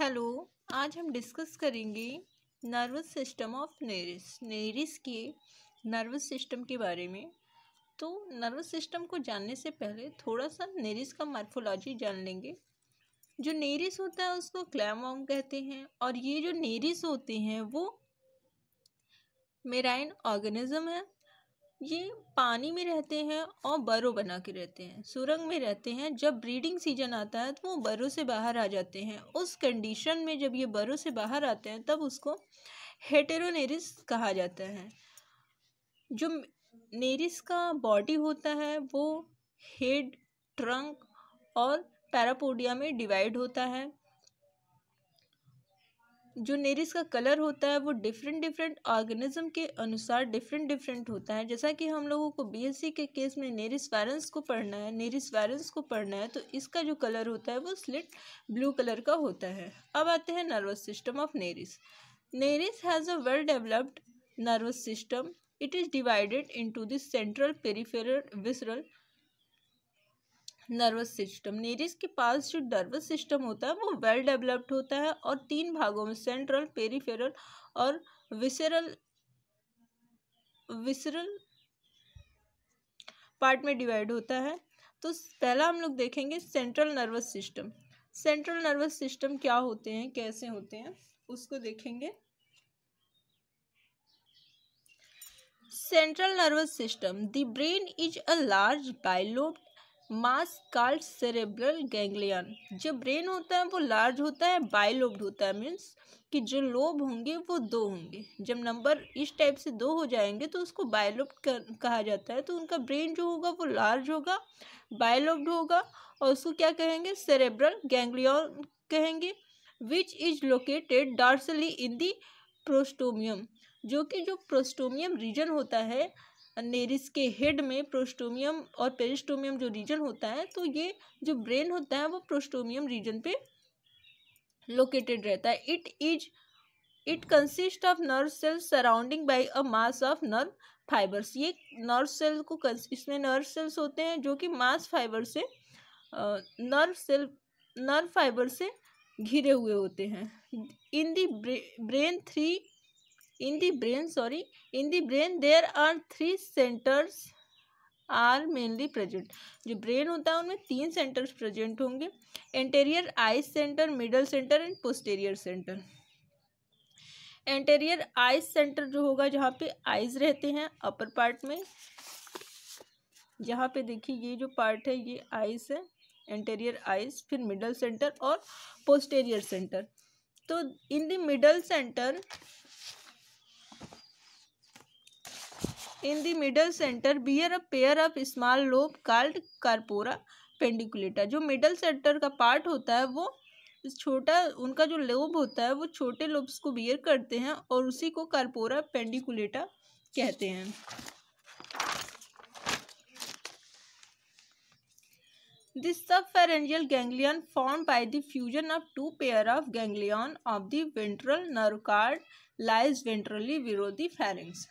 hello आज हम discuss करेंगे nervous system of Nereis Nereis के नर्वस सिस्टम के बारे में तो नर्वस सिस्टम को जानने से पहले थोड़ा सा नेरिस का मार्फोलॉजी जान लेंगे जो नेरिस होता है उसको क्लैम कहते हैं और ये जो नेरिस होते हैं वो मेराइन ऑर्गेनिज्म है ये पानी में रहते हैं और बरो बना के रहते हैं सुरंग में रहते हैं जब ब्रीडिंग सीजन आता है तो वो बरो से बाहर आ जाते हैं उस कंडीशन में जब ये बरो से बाहर आते हैं तब उसको हेटेरोनेरिस कहा जाता है जो नेरिस का बॉडी होता है वो हेड ट्रंक और पैरापोडिया में डिवाइड होता है जो नेरिस का कलर होता है वो डिफरेंट डिफरेंट ऑर्गेनिज्म के अनुसार डिफरेंट डिफरेंट होता है जैसा कि हम लोगों को बीएससी के केस में नेरिस वायरेंस को पढ़ना है नेरिस वायरेंस को पढ़ना है तो इसका जो कलर होता है वो स्लिट ब्लू कलर का होता है अब आते हैं nervous system of Nereis Nereis has a well developed nervous system it is divided into this central peripheral visceral nervous system Nereis के पास जो नर्वस सिस्टम होता है वो वेल डेवलप्ड होता है और तीन भागों में सेंट्रल पेरिफेरल और विसरल विसरल पार्ट में डिवाइड होता है तो पहला हम लोग देखेंगे central nervous system central nervous system क्या होते हैं कैसे होते हैं उसको देखेंगे central nervous system the brain is a large bilobe mass called cerebral ganglion जो ब्रेन होता है वो लार्ज होता है बाइलोब्ड होता है मीन्स कि जो लोब होंगे वो दो होंगे जब नंबर इस टाइप से दो हो जाएंगे तो उसको बाइलोब्ड कहा जाता है तो उनका ब्रेन जो होगा वो लार्ज होगा बायोलोब्ड होगा और उसको क्या कहेंगे सेरेब्रल गैंग्लियन कहेंगे which is located dorsally in the prostomium जो कि जो प्रोस्टोमियम रीजन होता है नेरिस के हेड में प्रोस्टोमियम और पेरिस्टोमियम जो रीजन होता है तो ये जो ब्रेन होता है वो प्रोस्टोमियम रीजन पे लोकेटेड रहता है it is it consist of nerve cells surrounding by a mass of nerve fibres ये नर्व सेल को इसमें नर्व सेल्स होते हैं जो कि मास फाइबर से नर्व सेल नर्व फाइबर से घिरे हुए होते हैं in the brain three in the brain sorry in the brain there are three centres are mainly present जो ब्रेन होता है उनमें तीन सेंटर्स प्रेजेंट होंगे anterior I centre middle centre and posterior centre anterior eyes centre जो होगा जहाँ पे आइज रहते हैं अपर पार्ट में यहाँ पे देखिए ये जो पार्ट है ये आइस है एंटेरियर आइस फिर मिडल सेंटर और पोस्टेरियर सेंटर तो in the middle centre in the middle centre bear a pair of small lobe called carpora pedunculata जो मिडल सेंटर का पार्ट होता है वो छोटा उनका जो लोब होता है वो छोटे लोब्स को बियर करते हैं और उसी को कार्पोरा पेंडिकुलेटा कहते हैं this subpharyngeal ganglion form by the fusion of two pair of ganglion of the ventral nerve cord lies ventrally विरोधी फेरेंस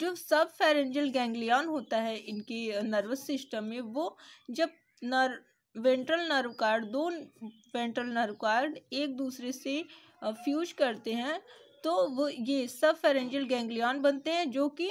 जो सब फेरेंजल गैंग्लियन होता है इनकी नर्वस सिस्टम में वो जब नर वेंट्रल नर्व कार्ड दो वेंट्रल नर्व कार्ड एक दूसरे से फ्यूज करते हैं तो वो ये सब फेरेंजल गैंग्लियन बनते हैं जो कि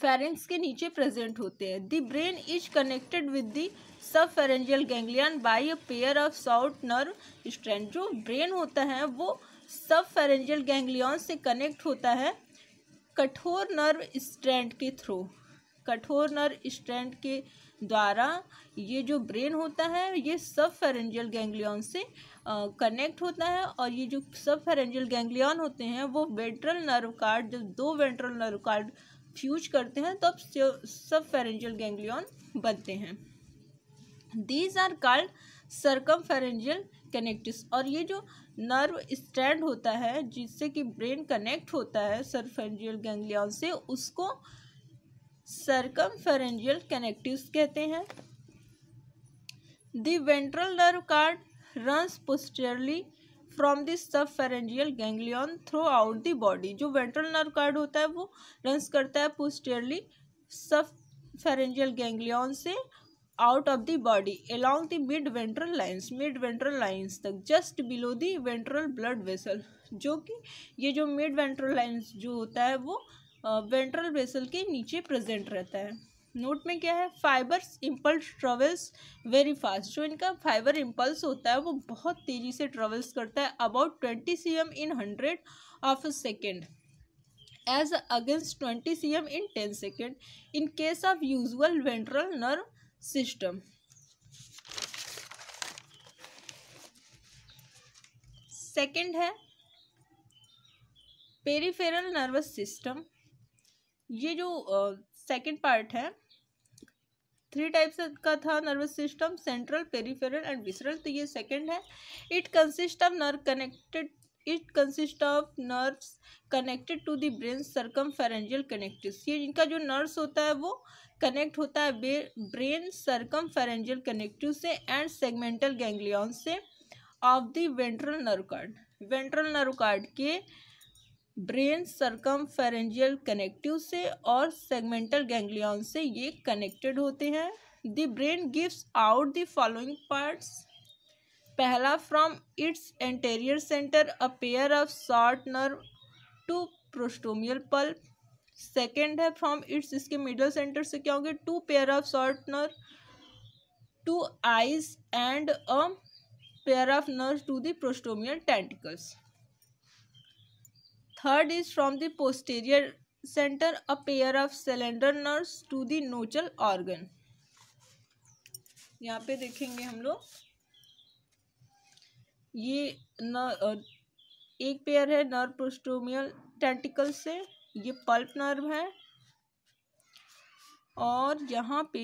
फेरेंस के नीचे प्रेजेंट होते हैं the brain is connected with the subpharyngeal ganglion by a pair of stout nerve strand जो ब्रेन होता है वो सब फेरेंजल गैंग्लियन से कनेक्ट होता है कठोर नर्व स्ट्रैंड के थ्रू कठोर नर्व स्ट्रैंड के द्वारा ये जो ब्रेन होता है ये सब फेरेंजियल गैंग्लियन से कनेक्ट होता है और ये जो सब फेरेंजियल गैंग्लियन होते हैं वो वेंट्रल नर्व कार्ड जब दो वेंट्रल नर्व कार्ड फ्यूज करते हैं तब तो सब फेरेंजियल गैंग्लियन बनते हैं these are called circumpharyngeal connectives और ये जो नर्व स्टैंड होता है जिससे कि ब्रेन कनेक्ट होता है सरफेंजियल गैंग्लियन से उसको फेरेंजियल कनेक्टिव्स कहते हैं ventral ventral nerve cord runs posteriorly from this subpharyngeal ganglion throughout the body जो वेंट्रल नर्व कार्ड होता है वो रंस करता है पोस्टरली सब फेरेंजियल गैंग्लियन से out of the body along the mid ventral lines mid ventral lines तक just below the ventral blood vessel जो कि ये जो mid ventral lines जो होता है वो वेंट्रल वेसल के नीचे प्रजेंट रहता है नोट में क्या है fibres impulse travels very fast जो इनका फाइबर इम्पल्स होता है वो बहुत तेज़ी से ट्रेवल्स करता है about twenty C M in hundred of a second as against twenty C M in ten second in case of usual ventral nerve system second है पेरीफेरल नर्वस सिस्टम ये जो सेकंड uh, पार्ट है three types का था nervous system central peripheral and visceral तो ये second है it consist of nerve connected it consist of nerves connected to the brain circumpharyngeal connectives ये इनका जो नर्व्स होता है वो कनेक्ट होता है ब्रेन सरकम फेरेंजियल कनेक्टिव से एंड सेगमेंटल गैंग्लियन से of the ventral nerve cord ventral nerve cord के ब्रेन सरकम फेरेंजियल कनेक्टिव से और सेगमेंटल गैंग्लियन से ये कनेक्टेड होते हैं the brain gives out the following parts पहला from its anterior centre a pair of short nerve to prostomial palp second है from its इसके मिडल सेंटर से क्या होंगे two pair of short nerve to eyes and a pair of nerve to the prostomial tentacles third is from the posterior centre a pair of slender nerve to the nuchal organ यहाँ पे देखेंगे हम लोग ये न एक pair है nerve प्रोस्टोमियल tentacle से ये पल्प नर्व है और यहाँ पे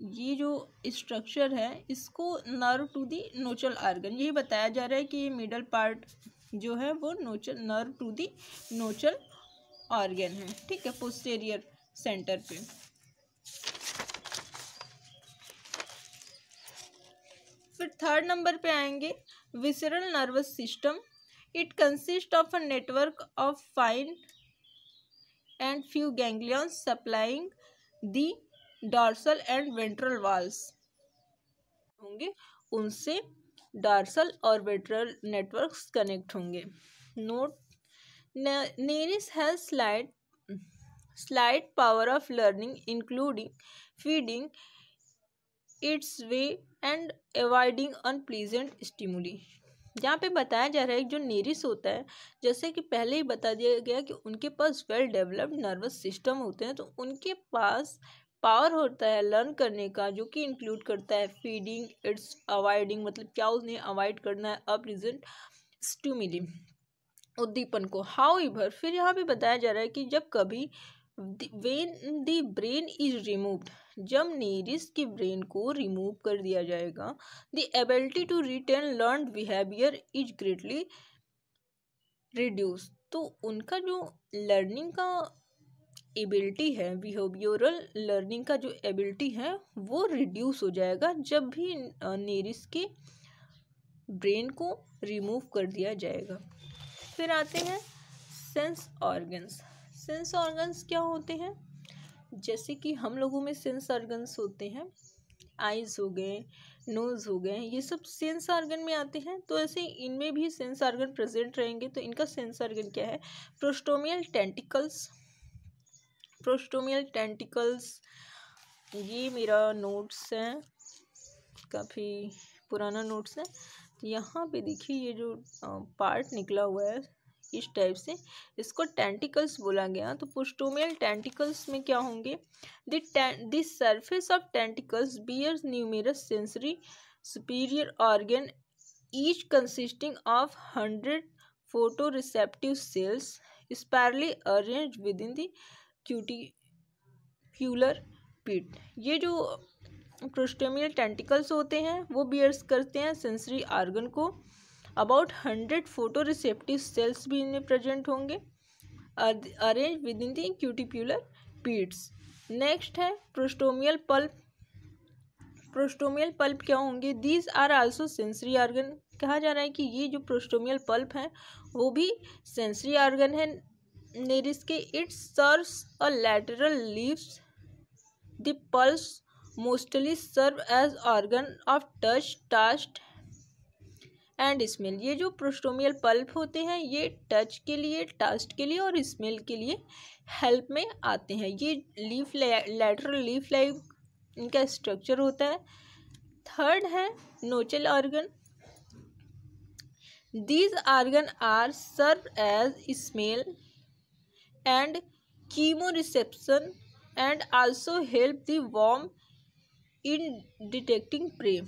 ये जो स्ट्रक्चर है इसको nerve to the nuchal organ यही बताया जा रहा है कि ये मिडल पार्ट जो है वो nuchal nerve to the nuchal organ है ठीक है पोस्टेरियर सेंटर पे फिर थर्ड नंबर पे आएंगे visceral nervous system it consist of a network of fine and few ganglions supplying the dorsal and ventral walls होंगे उनसे डॉर्सल और वेंट्रल नेटवर्क्स कनेक्ट होंगे note Nereis has slight slight power of learning including feeding its way and avoiding unpleasant stimuli यहाँ पे बताया जा रहा है जो नेरिस होता है जैसे कि पहले ही बता दिया गया कि उनके पास वेल डेवलप्ड नर्वस सिस्टम होते हैं तो उनके पास पावर होता है लर्न करने का जो कि इंक्लूड करता है फीडिंग इट्स अवॉइडिंग मतलब क्या उसने अवॉइड करना है अप्रेजेंट स्टूमिली उद्दीपन को हाउ इवर फिर यहाँ पे बताया जा रहा है कि जब कभी when the brain is removed जब नीरिस के ब्रेन को रिमूव कर दिया जाएगा the ability to retain learn behaviour is greatly reduce तो उनका जो लर्निंग का एबिलिटी है बिहेवियरल लर्निंग का जो एबिलिटी है वो रिड्यूस हो जाएगा जब भी नेरिस के ब्रेन को रिमूव कर दिया जाएगा फिर आते हैं सेंस ऑर्गन्स सेंस ऑर्गन्स क्या होते हैं जैसे कि हम लोगों में सेंस ऑर्गन्स होते हैं आइज हो गए नोज हो गए ये सब सेंस ऑर्गन में आते हैं तो ऐसे इनमें भी सेंस ऑर्गन प्रेजेंट रहेंगे तो इनका सेंस ऑर्गन क्या है प्रोस्टोमियल टेंटिकल्स प्रोस्टोमियल टेंटिकल्स ये मेरा नोट्स है काफ़ी पुराना नोट्स है यहाँ पे देखिए ये जो पार्ट निकला हुआ है इस टाइप से इसको टेंटिकल्स बोला गया तो पुस्टोमियल टेंटिकल्स में क्या होंगे this surface of tentacles bears numerous sensory superior organ each consisting of hundred photo receptive cells spirally arrange within the cuticular pit ये जो क्रोस्टोमियल टेंटिकल्स होते हैं वो बियर्स करते हैं सेंसरी आर्गन को about hundred photo receptive cells भी इनमें प्रेजेंट होंगे arrange within the cuticular pits next है प्रोस्टोमियल पल्प प्रोस्टोमियल पल्प क्या होंगे these are also sensory organ कहा जा रहा है कि ये जो प्रोस्टोमियल पल्प हैं वो भी सेंसरी आर्गन है नेरिस के it serves a lateral leaves the palps mostly serve as organ of touch taste and smell ये जो प्रोस्टोमियल पल्प होते हैं ये टच के लिए टस्ट के लिए और स्मेल के लिए हेल्प में आते हैं ये लीफ लेटरल लीफ लाइव इनका स्ट्रक्चर होता है थर्ड है nuchal organ these organ are serve as smell and chemoreception and also help the in detecting prey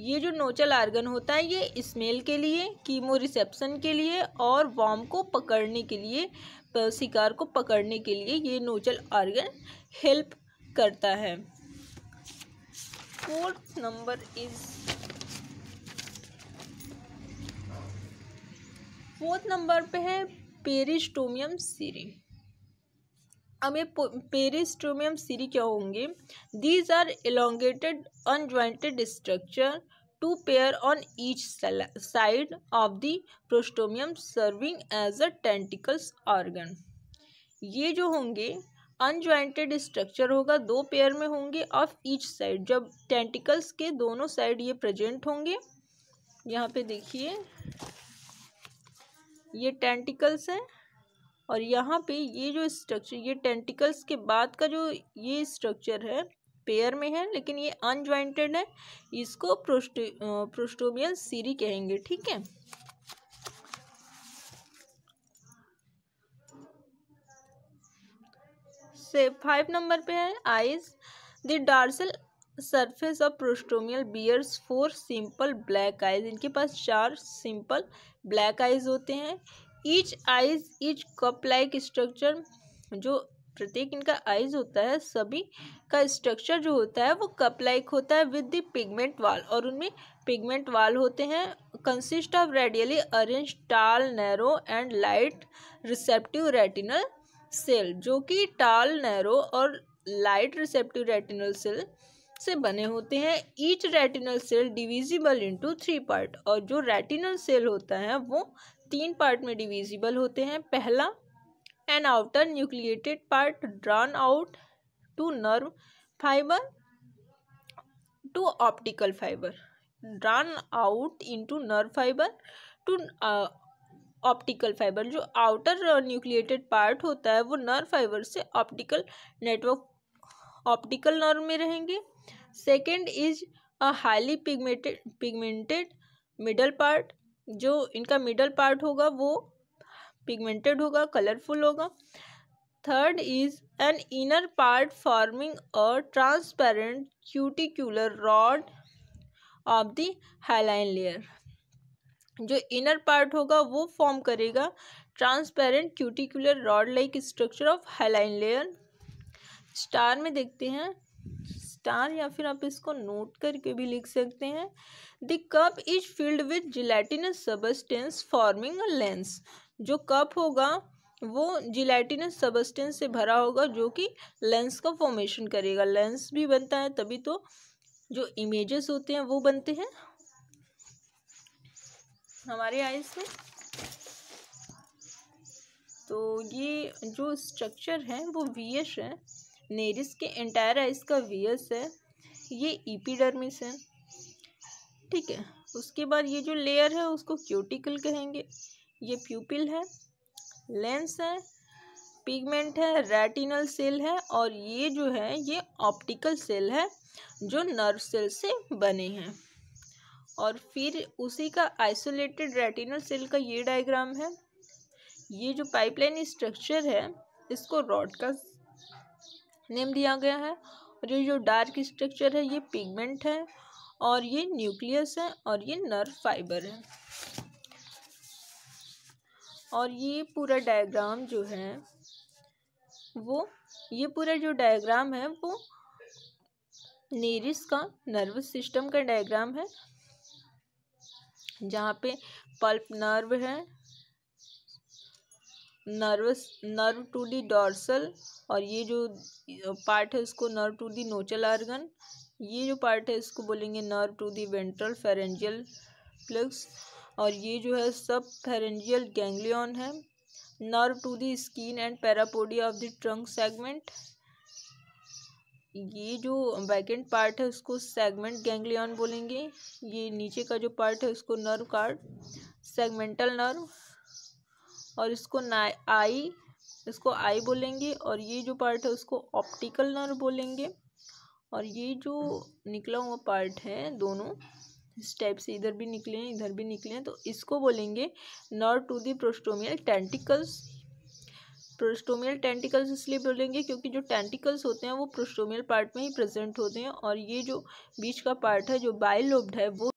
ये जो नोचल आर्गन होता है ये स्मेल के लिए कीमो रिसेप्शन के लिए और वॉम को पकड़ने के लिए शिकार को पकड़ने के लिए ये नोचल आर्गन हेल्प करता है fourth number is fourth number पे है पेरिस्टोमियम सीरी हमें पेरिस्ट्रोमियम सीरी क्या होंगे these are elongated unjointed structure two pair on each side of the prostomium serving as a tentacles organ ये जो होंगे अनजॉइंटेड स्ट्रक्चर होगा दो पेयर में होंगे ऑफ ईच साइड जब टेंटिकल्स के दोनों साइड ये प्रेजेंट होंगे यहाँ पे देखिए ये टेंटिकल्स हैं और यहाँ पे ये जो स्ट्रक्चर ये टेंटिकल्स के बाद का जो ये स्ट्रक्चर है पेयर में है लेकिन ये अनज्वाइंटेड है इसको प्रोस्ट प्रोस्टोबियल सीरी कहेंगे ठीक है से फाइव नंबर पे है eyes the dorsal surface of prostomial bears four simple black eyes इनके पास चार सिंपल ब्लैक आइज होते हैं each eyes each cup like structure जो प्रत्येक इनका आइज होता है सभी का स्ट्रक्चर जो होता है वो कप लाइक होता है विद द पिगमेंट वाल और उनमें पिगमेंट वाल होते हैं consist of radially arrange tall narrow and light receptive retinal cell जो कि टाल नैरो और लाइट रिसेप्टिव रेटिनल सेल से बने होते हैं each retinal cell divisible into three part और जो रेटिनल सेल होता है वो तीन पार्ट में डिविजिबल होते हैं पहला an outer nucleated part drawn out to nerve fibre to optical fibre drawn out into nerve fibre to optical fibre जो आउटर न्यूक्लिएटेड पार्ट होता है वो नर्व फाइबर से ऑप्टिकल नेटवर्क ऑप्टिकल नर्व में रहेंगे second is a highly pigmented pigmented middle part जो इनका middle part होगा वो पिगमेंटेड होगा कलरफुल होगा third is an inner part forming a transparent cuticular rod of the hyaline layer जो इनर पार्ट होगा वो फॉर्म करेगा transparent cuticular rod like structure of hyaline layer star में देखते हैं स्टार या फिर आप इसको नोट करके भी लिख सकते हैं the cup is filled with gelatinous substance forming a lens जो कप होगा वो जिलेटिनस सबस्टेंस से भरा होगा जो कि लेंस का फॉर्मेशन करेगा लेंस भी बनता है तभी तो जो इमेजेस होते हैं वो बनते हैं हमारे आई से तो ये जो स्ट्रक्चर है वो वी है नेरिस के एंटायर आइस का वियस है ये ईपीडर्मिस है ठीक है उसके बाद ये जो लेयर है उसको क्यूटिकल कहेंगे ये प्यूपिल है लेंस है पिगमेंट है रेटिनल सेल है और ये जो है ये ऑप्टिकल सेल है जो नर्व सेल से बने हैं और फिर उसी का आइसोलेटेड रेटिनल सेल का ये डायग्राम है ये जो पाइपलाइन स्ट्रक्चर है इसको रॉड का नेम दिया गया है और ये जो डार्क स्ट्रक्चर है ये पिगमेंट है और ये न्यूक्लियस है और ये नर्व फाइबर है और ये पूरा डायग्राम जो है वो ये पूरा जो डायग्राम है वो नेरिस का नर्वस सिस्टम का डायग्राम है जहाँ पे पल्प नर्व है nervous nerve to the dorsal और ये जो पार्ट है उसको nerve to the nuchal organ ये जो पार्ट है इसको बोलेंगे nerve to the ventral pharyngeal plugs और ये जो है सब फेरेंजियल गैंग्लियन है nerve to the skin and parapodia of the trunk segment ये जो वैकेंट पार्ट है उसको सेगमेंट गैंग्लियन बोलेंगे ये नीचे का जो पार्ट है उसको नर्व कार्ड सेगमेंटल नर्व और इसको ना आई इसको आई बोलेंगे और ये जो पार्ट है उसको ऑप्टिकल नर्व बोलेंगे और ये जो निकला हुआ पार्ट है दोनों इस टाइप से इधर भी निकले हैं इधर भी निकले हैं तो इसको बोलेंगे nerve to the prostomial tentacles prostomial tentacles इसलिए बोलेंगे क्योंकि जो टेंटिकल्स होते हैं वो प्रोस्टोमियल पार्ट में ही प्रेजेंट होते हैं और ये जो बीच का पार्ट है जो बाइलोब्ड है वो